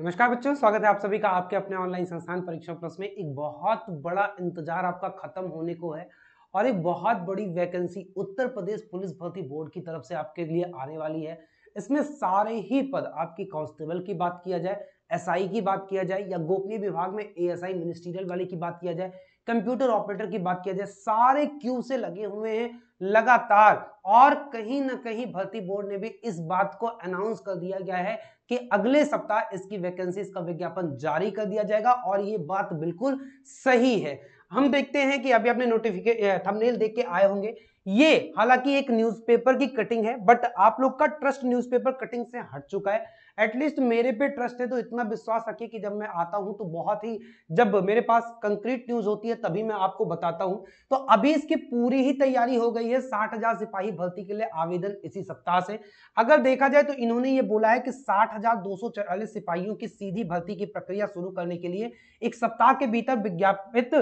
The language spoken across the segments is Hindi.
नमस्कार बच्चों स्वागत है आप सभी का आपके अपने ऑनलाइन संस्थान परीक्षा प्लस में एक बहुत बड़ा इंतजार आपका खत्म होने को है और एक बहुत बड़ी वैकेंसी उत्तर प्रदेश पुलिस भर्ती बोर्ड की तरफ से आपके लिए आने वाली है इसमें सारे ही पद आपकी कांस्टेबल की बात किया जाए एसआई e की बात किया जाए या गोपनीय विभाग में एएसआई मिनिस्ट्रियल वाले की बात किया जाए कंप्यूटर ऑपरेटर की बात किया जाए सारे क्यू से लगे हुए हैं लगातार और कहीं ना कहीं भर्ती बोर्ड ने भी इस बात को अनाउंस कर दिया गया है कि अगले सप्ताह इसकी वैकेंसीज का विज्ञापन जारी कर दिया जाएगा और ये बात बिल्कुल सही है हम देखते हैं कि अभी आपने नोटिफिकेशन थंबनेल देख के आए होंगे ये हालांकि एक न्यूज़पेपर की कटिंग है बट आप लोग का ट्रस्ट न्यूज़पेपर कटिंग से हट चुका है एटलीस्ट मेरे पे ट्रस्ट है तो इतना विश्वास रखिए कि जब मैं आता हूं तो बहुत ही जब मेरे पास कंक्रीट न्यूज होती है तभी मैं आपको बताता हूं तो अभी इसकी पूरी ही तैयारी हो गई है साठ हजार सिपाही भर्ती के लिए आवेदन इसी सप्ताह से अगर देखा जाए तो इन्होंने ये बोला है कि साठ हजार दो सौ सिपाहियों की सीधी भर्ती की प्रक्रिया शुरू करने के लिए एक सप्ताह के भीतर विज्ञापित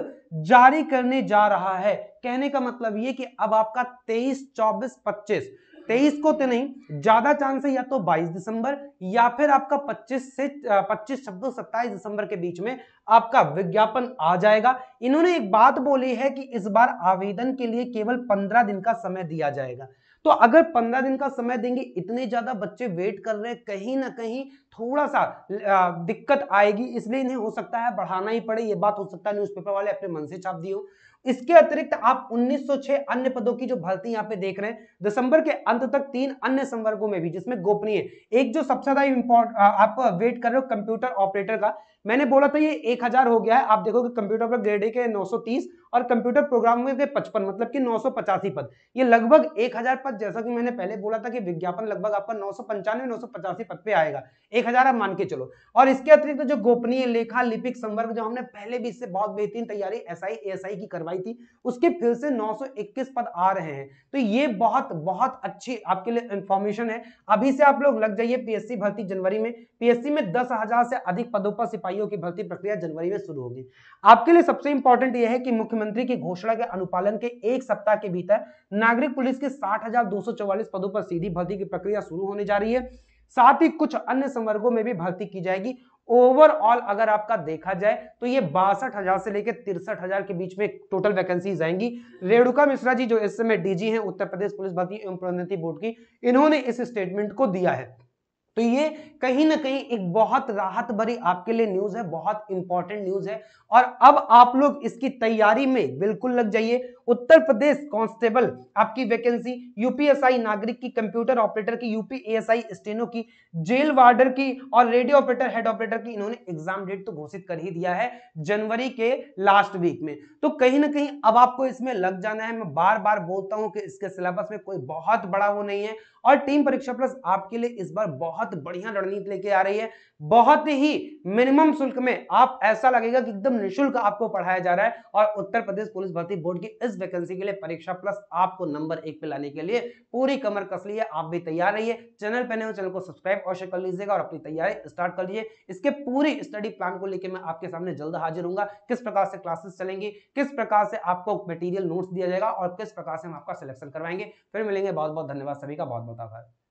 जारी करने जा रहा है कहने का मतलब ये कि अब आपका 23, 24, 25 23 को तो नहीं ज्यादा चांस है या तो 22 दिसंबर या फिर आपका 25 से 25 शब्दों सत्ताईस दिसंबर के बीच में आपका विज्ञापन आ जाएगा इन्होंने एक बात बोली है कि इस बार आवेदन के लिए केवल 15 दिन का समय दिया जाएगा तो अगर पंद्रह दिन का समय देंगे इतने ज्यादा बच्चे वेट कर रहे हैं कहीं ना कहीं थोड़ा सा दिक्कत आएगी इसलिए इन्हें हो सकता है बढ़ाना ही पड़े ये बात हो सकता है न्यूज़पेपर वाले अपने मन से छाप दिए हो इसके अतिरिक्त आप 1906 अन्य पदों की जो भर्ती यहाँ पे देख रहे हैं दिसंबर के अंत तक तीन अन्य संवर्गों में भी जिसमें गोपनीय एक जो सबसे ज्यादा आप वेट कर रहे हो कंप्यूटर ऑपरेटर का मैंने बोला था ये एक हजार हो गया है आप देखो कि कंप्यूटर पर ग्रेड ए के 930 और कंप्यूटर प्रोग्राम में के 55 मतलब कि 985 पद ये लगभग 1000 पद जैसा कि मैंने पहले बोला था कि विज्ञापन लगभग आपका नौ सौ पंचानवे नौ सौ पचासी पद पे आएगा 1000 आप मान के चलो और इसके अतिरिक्त तो जो गोपनीय लेखा लिपिक संवर्ग जो हमने पहले भी इससे बहुत बेहतरीन तैयारी एस आई की करवाई थी उसके फिर से नौ पद आ रहे हैं तो ये बहुत बहुत अच्छी आपके लिए इन्फॉर्मेशन है अभी से आप लोग लग जाइए पीएससी भर्ती जनवरी में पीएससी में दस से अधिक पदों पर सिपाही सिपाहियों की भर्ती प्रक्रिया जनवरी में शुरू होगी आपके लिए सबसे इंपॉर्टेंट यह है कि मुख्यमंत्री की घोषणा के अनुपालन के एक सप्ताह के भीतर नागरिक पुलिस के साठ पदों पर सीधी भर्ती की प्रक्रिया शुरू होने जा रही है साथ ही कुछ अन्य संवर्गों में भी भर्ती की जाएगी ओवरऑल अगर आपका देखा जाए तो ये बासठ हजार से लेकर तिरसठ हजार के बीच में टोटल वैकेंसीज आएंगी रेणुका मिश्रा जी जो इस समय डीजी हैं उत्तर प्रदेश पुलिस भर्ती एवं प्रोन्नति बोर्ड की इन्होंने इस स्टेटमेंट को दिया है तो ये कहीं ना कहीं एक बहुत राहत भरी आपके लिए न्यूज है बहुत इंपॉर्टेंट न्यूज है और अब आप लोग इसकी तैयारी में बिल्कुल लग जाइए उत्तर प्रदेश कांस्टेबल आपकी वैकेंसी यूपीएसआई नागरिक की कंप्यूटर ऑपरेटर की यूपीएसआई स्टेनो की जेल वार्डर की और रेडियो ऑपरेटर हेड ऑपरेटर की इन्होंने एग्जाम डेट तो घोषित कर ही दिया है जनवरी के लास्ट वीक में तो कहीं ना कहीं अब आपको इसमें लग जाना है मैं बार बार बोलता हूं कि इसके सिलेबस में कोई बहुत बड़ा वो नहीं है और टीम परीक्षा प्लस आपके लिए इस बार बहुत बढ़िया रणनीति लेके आ रही है बहुत ही मिनिमम शुल्क में आप ऐसा लगेगा कि एकदम निशुल्क आपको पढ़ाया जा रहा है और उत्तर प्रदेश पुलिस भर्ती बोर्ड की इस इस वैकेंसी के लिए परीक्षा प्लस आपको नंबर एक पे लाने के लिए पूरी कमर कस ली है आप भी तैयार रहिए चैनल पे नए हो चैनल को सब्सक्राइब अवश्य कर लीजिएगा और अपनी तैयारी स्टार्ट कर लीजिए इसके पूरी स्टडी प्लान को लेकर मैं आपके सामने जल्द हाजिर हूँ किस प्रकार से क्लासेस चलेंगी किस प्रकार से आपको मटेरियल नोट्स दिया जाएगा और किस प्रकार से हम आपका सिलेक्शन करवाएंगे फिर मिलेंगे बहुत बहुत धन्यवाद सभी का बहुत बहुत आभार